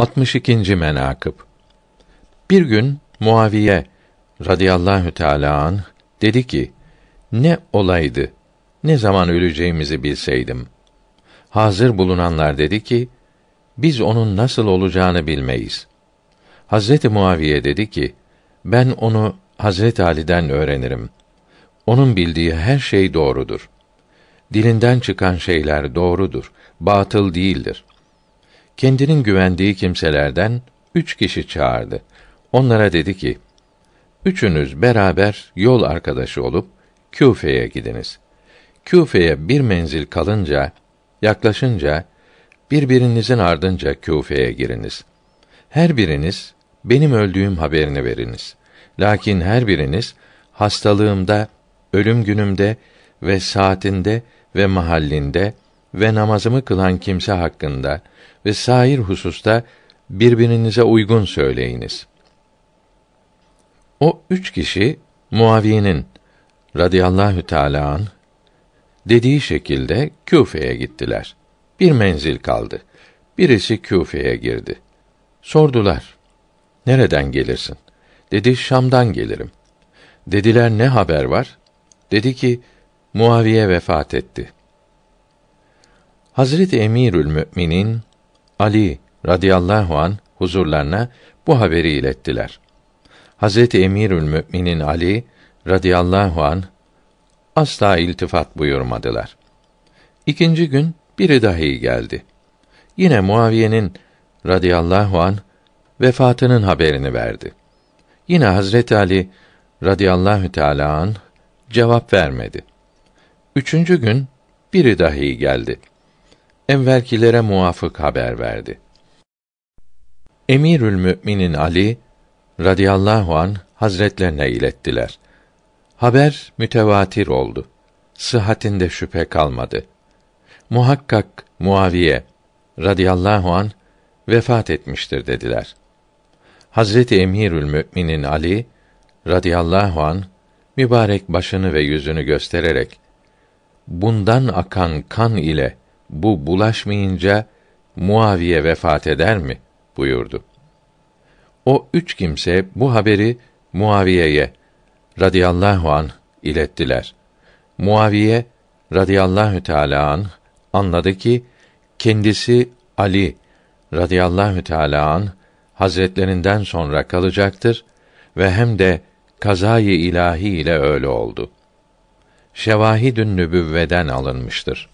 62. menakıb Bir gün Muaviye radıyallahu teala an dedi ki: Ne olaydı? Ne zaman öleceğimizi bilseydim. Hazır bulunanlar dedi ki: Biz onun nasıl olacağını bilmeyiz. Hazreti Muaviye dedi ki: Ben onu Hazret Ali'den öğrenirim. Onun bildiği her şey doğrudur. Dilinden çıkan şeyler doğrudur, batıl değildir kendinin güvendiği kimselerden üç kişi çağırdı. Onlara dedi ki, Üçünüz beraber yol arkadaşı olup Küfe'ye gidiniz. Küfe'ye bir menzil kalınca, yaklaşınca, birbirinizin ardınca Küfe'ye giriniz. Her biriniz, benim öldüğüm haberini veriniz. Lakin her biriniz, hastalığımda, ölüm günümde ve saatinde ve mahallinde ve namazımı kılan kimse hakkında ve sair hususta birbirinize uygun söyleyiniz. O üç kişi Muaviye'nin radıyallahu teala an dediği şekilde Küfe'ye gittiler. Bir menzil kaldı. Birisi Küfe'ye girdi. Sordular: "Nereden gelirsin?" Dedi: "Şam'dan gelirim." Dediler: "Ne haber var?" Dedi ki: "Muaviye vefat etti." Hazreti Emirül Müminin Ali radıyallahu an huzurlarına bu haberi ilettiler. Hazreti Emirül Müminin Ali radıyallahu an asla iltifat buyurmadılar. İkinci gün biri dahi geldi. Yine Muaviye'nin radıyallahu an vefatının haberini verdi. Yine Hazreti Ali radıyallahu teala an cevap vermedi. Üçüncü gün biri dahi geldi evvelkilere muafık haber verdi. Emirül Müminin Ali radıyallahu an hazretlerine ilettiler. Haber mütevatir oldu. Sıhhatinde şüphe kalmadı. Muhakkak Muaviye radıyallahu an vefat etmiştir dediler. Hazreti Emirül Müminin Ali radıyallahu an mübarek başını ve yüzünü göstererek bundan akan kan ile bu bulaşmayınca Muaviye vefat eder mi? buyurdu. O üç kimse bu haberi Muaviye'ye radıyallahu an ilettiler. Muaviye radıyallahu teala an anladı ki kendisi Ali radıyallahu teala an hazretlerinden sonra kalacaktır ve hem de kazayı ilahi ile öyle oldu. Şevahi dün nübüvveden alınmıştır.